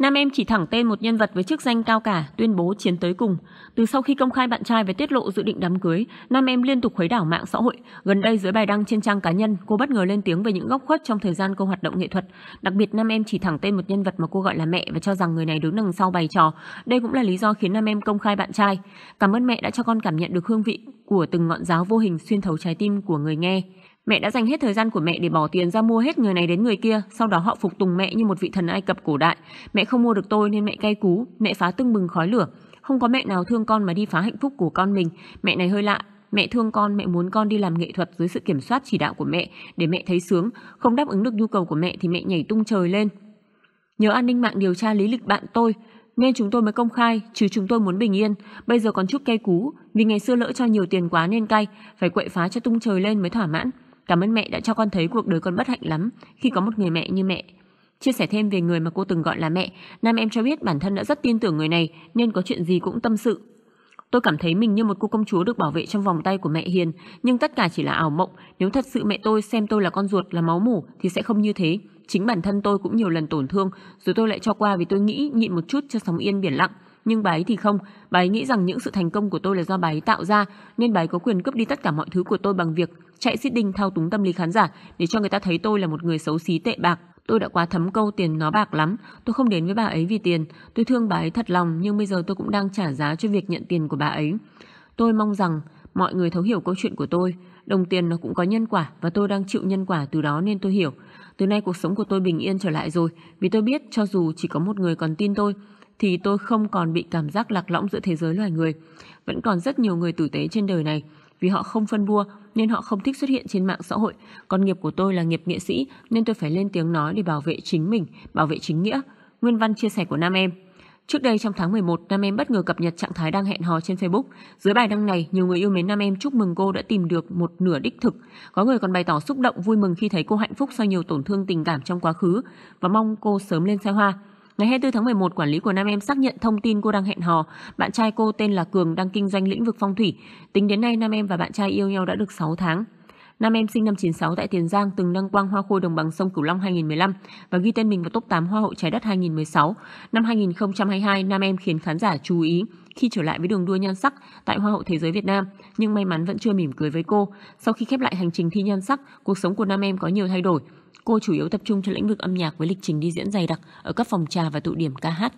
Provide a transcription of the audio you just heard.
Nam em chỉ thẳng tên một nhân vật với chức danh cao cả, tuyên bố chiến tới cùng. Từ sau khi công khai bạn trai và tiết lộ dự định đám cưới, Nam em liên tục khuấy đảo mạng xã hội. Gần đây dưới bài đăng trên trang cá nhân, cô bất ngờ lên tiếng về những góc khuất trong thời gian cô hoạt động nghệ thuật. Đặc biệt Nam em chỉ thẳng tên một nhân vật mà cô gọi là mẹ và cho rằng người này đứng đằng sau bày trò. Đây cũng là lý do khiến Nam em công khai bạn trai. Cảm ơn mẹ đã cho con cảm nhận được hương vị của từng ngọn giáo vô hình xuyên thấu trái tim của người nghe. Mẹ đã dành hết thời gian của mẹ để bỏ tiền ra mua hết người này đến người kia, sau đó họ phục tùng mẹ như một vị thần Ai Cập cổ đại. Mẹ không mua được tôi nên mẹ cay cú, mẹ phá tưng bừng khói lửa. Không có mẹ nào thương con mà đi phá hạnh phúc của con mình. Mẹ này hơi lạ, mẹ thương con, mẹ muốn con đi làm nghệ thuật dưới sự kiểm soát chỉ đạo của mẹ để mẹ thấy sướng, không đáp ứng được nhu cầu của mẹ thì mẹ nhảy tung trời lên. Nhớ an ninh mạng điều tra lý lịch bạn tôi, nên chúng tôi mới công khai, chứ chúng tôi muốn bình yên, bây giờ còn chút cay cú, vì ngày xưa lỡ cho nhiều tiền quá nên cay, phải quậy phá cho tung trời lên mới thỏa mãn. Cảm ơn mẹ đã cho con thấy cuộc đời con bất hạnh lắm khi có một người mẹ như mẹ. Chia sẻ thêm về người mà cô từng gọi là mẹ, nam em cho biết bản thân đã rất tin tưởng người này nên có chuyện gì cũng tâm sự. Tôi cảm thấy mình như một cô công chúa được bảo vệ trong vòng tay của mẹ hiền, nhưng tất cả chỉ là ảo mộng. Nếu thật sự mẹ tôi xem tôi là con ruột, là máu mủ thì sẽ không như thế. Chính bản thân tôi cũng nhiều lần tổn thương, rồi tôi lại cho qua vì tôi nghĩ nhịn một chút cho sóng yên biển lặng. Nhưng bà ấy thì không, bà ấy nghĩ rằng những sự thành công của tôi là do bà ấy tạo ra, nên bà ấy có quyền cướp đi tất cả mọi thứ của tôi bằng việc chạy xít đinh thao túng tâm lý khán giả để cho người ta thấy tôi là một người xấu xí tệ bạc. Tôi đã quá thấm câu tiền nó bạc lắm, tôi không đến với bà ấy vì tiền, tôi thương bà ấy thật lòng nhưng bây giờ tôi cũng đang trả giá cho việc nhận tiền của bà ấy. Tôi mong rằng mọi người thấu hiểu câu chuyện của tôi, đồng tiền nó cũng có nhân quả và tôi đang chịu nhân quả từ đó nên tôi hiểu. Từ nay cuộc sống của tôi bình yên trở lại rồi vì tôi biết cho dù chỉ có một người còn tin tôi thì tôi không còn bị cảm giác lạc lõng giữa thế giới loài người. Vẫn còn rất nhiều người tử tế trên đời này vì họ không phân bua nên họ không thích xuất hiện trên mạng xã hội. Còn nghiệp của tôi là nghiệp nghệ sĩ nên tôi phải lên tiếng nói để bảo vệ chính mình, bảo vệ chính nghĩa. Nguyên văn chia sẻ của Nam Em Trước đây trong tháng 11, Nam Em bất ngờ cập nhật trạng thái đang hẹn hò trên Facebook. Dưới bài đăng này, nhiều người yêu mến Nam Em chúc mừng cô đã tìm được một nửa đích thực. Có người còn bày tỏ xúc động vui mừng khi thấy cô hạnh phúc sau nhiều tổn thương tình cảm trong quá khứ và mong cô sớm lên xe hoa. Ngày 24 tháng 11, quản lý của nam em xác nhận thông tin cô đang hẹn hò. Bạn trai cô tên là Cường đang kinh doanh lĩnh vực phong thủy. Tính đến nay, nam em và bạn trai yêu nhau đã được 6 tháng. Nam em sinh năm 96 tại Tiền Giang từng đăng quang Hoa Khôi Đồng bằng sông Cửu Long 2015 và ghi tên mình vào top 8 Hoa hậu Trái đất 2016. Năm 2022, Nam em khiến khán giả chú ý khi trở lại với đường đua nhan sắc tại Hoa hậu Thế giới Việt Nam, nhưng may mắn vẫn chưa mỉm cười với cô. Sau khi khép lại hành trình thi nhan sắc, cuộc sống của Nam em có nhiều thay đổi. Cô chủ yếu tập trung cho lĩnh vực âm nhạc với lịch trình đi diễn dày đặc ở các phòng trà và tụ điểm ca hát.